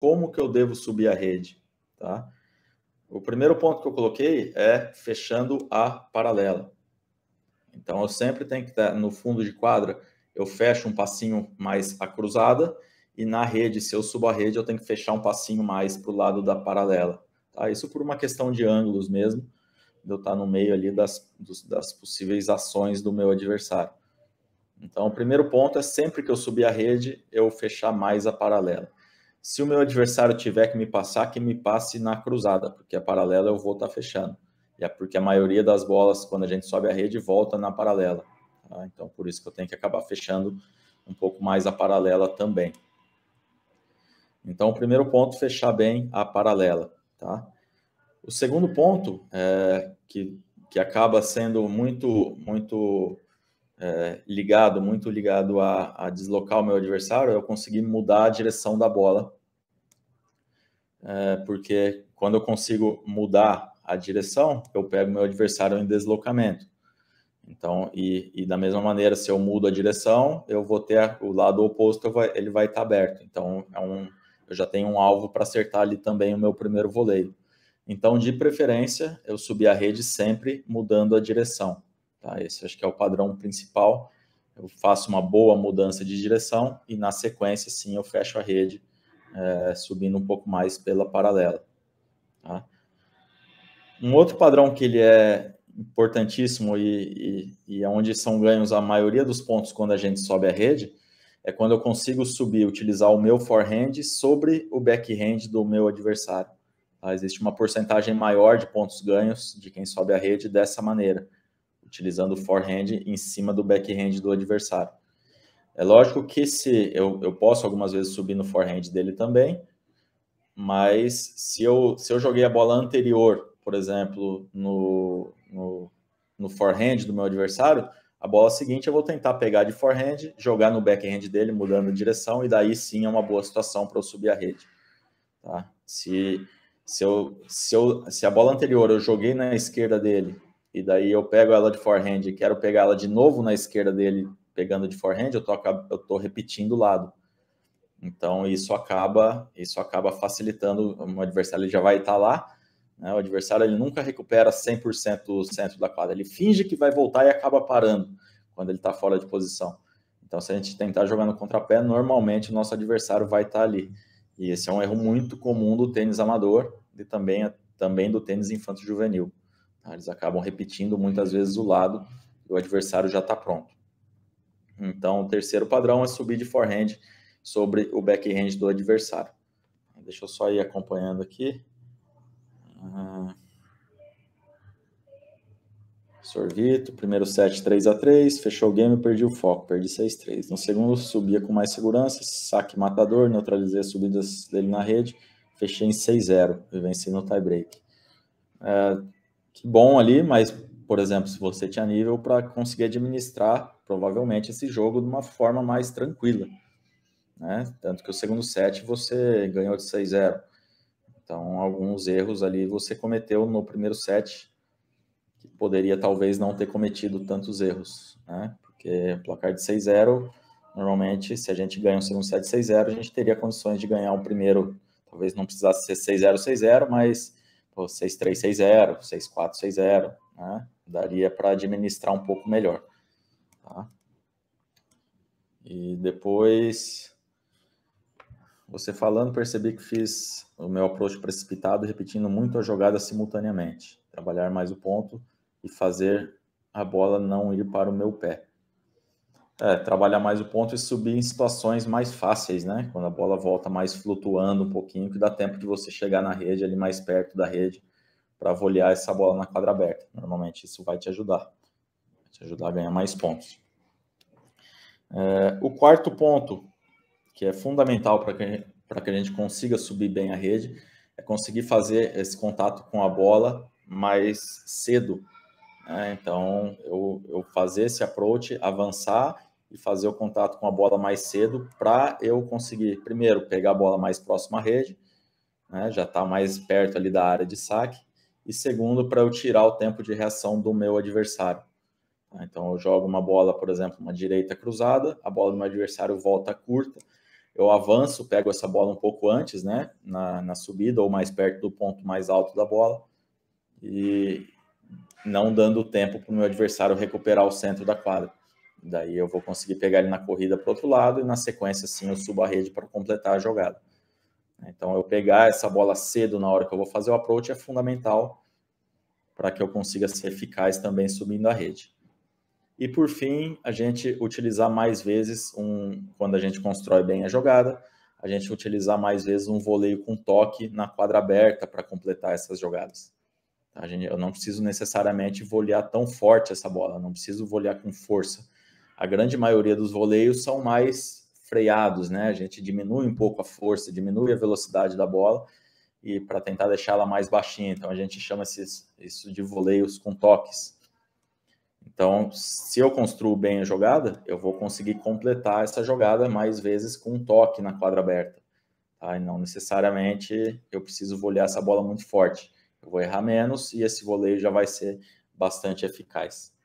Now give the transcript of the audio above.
como que eu devo subir a rede, tá? O primeiro ponto que eu coloquei é fechando a paralela. Então, eu sempre tenho que estar no fundo de quadra, eu fecho um passinho mais a cruzada, e na rede, se eu subo a rede, eu tenho que fechar um passinho mais para o lado da paralela. Tá? Isso por uma questão de ângulos mesmo, de eu estar no meio ali das, das possíveis ações do meu adversário. Então, o primeiro ponto é sempre que eu subir a rede, eu fechar mais a paralela. Se o meu adversário tiver que me passar, que me passe na cruzada, porque a paralela eu vou estar tá fechando. E é porque a maioria das bolas, quando a gente sobe a rede, volta na paralela. Tá? Então, por isso que eu tenho que acabar fechando um pouco mais a paralela também. Então, o primeiro ponto, fechar bem a paralela. Tá? O segundo ponto, é, que, que acaba sendo muito, muito é, ligado, muito ligado a, a, deslocar o meu adversário, eu consegui mudar a direção da bola. É, porque quando eu consigo mudar a direção, eu pego meu adversário em deslocamento. Então, e, e, da mesma maneira, se eu mudo a direção, eu vou ter o lado oposto, vai, ele vai estar tá aberto. Então, é um, eu já tenho um alvo para acertar ali também o meu primeiro voleio. Então, de preferência, eu subi a rede sempre mudando a direção. Tá? Esse acho que é o padrão principal. Eu faço uma boa mudança de direção e, na sequência, sim, eu fecho a rede, é, subindo um pouco mais pela paralela. Tá? Um outro padrão que ele é importantíssimo e, e, e é onde são ganhos a maioria dos pontos quando a gente sobe a rede, é quando eu consigo subir, utilizar o meu forehand sobre o backhand do meu adversário. Tá? Existe uma porcentagem maior de pontos ganhos de quem sobe a rede dessa maneira utilizando o forehand em cima do backhand do adversário. É lógico que se eu, eu posso algumas vezes subir no forehand dele também, mas se eu, se eu joguei a bola anterior, por exemplo, no, no, no forehand do meu adversário, a bola seguinte eu vou tentar pegar de forehand, jogar no backhand dele, mudando de direção, e daí sim é uma boa situação para eu subir a rede. Tá? Se, se, eu, se, eu, se a bola anterior eu joguei na esquerda dele e daí eu pego ela de forehand e quero pegar ela de novo na esquerda dele, pegando de forehand, eu tô, eu tô repetindo o lado. Então isso acaba, isso acaba facilitando, o adversário ele já vai estar tá lá, né? o adversário ele nunca recupera 100% o centro da quadra, ele finge que vai voltar e acaba parando quando ele está fora de posição. Então se a gente tentar jogar no contrapé, normalmente o nosso adversário vai estar tá ali. E esse é um erro muito comum do tênis amador e também, também do tênis infanto-juvenil. Né? Eles acabam repetindo muitas uhum. vezes o lado e o adversário já está pronto. Então, o terceiro padrão é subir de forehand sobre o backhand do adversário. Deixa eu só ir acompanhando aqui. Ah. Sorvito, primeiro set 3 a 3 fechou o game, perdi o foco, perdi 6x3. No segundo, subia com mais segurança, saque matador, neutralizei as subidas dele na rede, fechei em 6-0 e venci no tiebreak. Ah, bom ali, mas, por exemplo, se você tinha nível para conseguir administrar, provavelmente, esse jogo de uma forma mais tranquila. Né? Tanto que o segundo set você ganhou de 6-0. Então, alguns erros ali você cometeu no primeiro set, que poderia talvez não ter cometido tantos erros, né? Porque placar de 6-0, normalmente, se a gente ganha um segundo set 6-0, a gente teria condições de ganhar o um primeiro, talvez não precisasse ser 6-0, 6-0, mas ou 6360, 6460, né? Daria para administrar um pouco melhor. Tá? E depois, você falando, percebi que fiz o meu approach precipitado, repetindo muito a jogada simultaneamente. Trabalhar mais o ponto e fazer a bola não ir para o meu pé. É, trabalhar mais o ponto e subir em situações mais fáceis, né? Quando a bola volta mais flutuando um pouquinho, que dá tempo de você chegar na rede, ali mais perto da rede, para volear essa bola na quadra aberta. Normalmente isso vai te ajudar, vai te ajudar a ganhar mais pontos. É, o quarto ponto, que é fundamental para que, que a gente consiga subir bem a rede, é conseguir fazer esse contato com a bola mais cedo. Né? Então, eu, eu fazer esse approach, avançar e fazer o contato com a bola mais cedo para eu conseguir, primeiro, pegar a bola mais próxima à rede, né, já está mais perto ali da área de saque, e segundo, para eu tirar o tempo de reação do meu adversário. Tá, então, eu jogo uma bola, por exemplo, uma direita cruzada, a bola do meu adversário volta curta, eu avanço, pego essa bola um pouco antes, né, na, na subida ou mais perto do ponto mais alto da bola, e não dando tempo para o meu adversário recuperar o centro da quadra. Daí eu vou conseguir pegar ele na corrida para o outro lado e na sequência, sim, eu subo a rede para completar a jogada. Então, eu pegar essa bola cedo na hora que eu vou fazer o approach é fundamental para que eu consiga ser eficaz também subindo a rede. E por fim, a gente utilizar mais vezes um, quando a gente constrói bem a jogada, a gente utilizar mais vezes um voleio com toque na quadra aberta para completar essas jogadas. A tá, gente, eu não preciso necessariamente volear tão forte essa bola, não preciso volear com força a grande maioria dos voleios são mais freados, né? A gente diminui um pouco a força, diminui a velocidade da bola e para tentar deixá-la mais baixinha. Então a gente chama esses, isso de voleios com toques. Então, se eu construo bem a jogada, eu vou conseguir completar essa jogada mais vezes com um toque na quadra aberta. Tá? E não necessariamente eu preciso volear essa bola muito forte. Eu vou errar menos e esse voleio já vai ser bastante eficaz.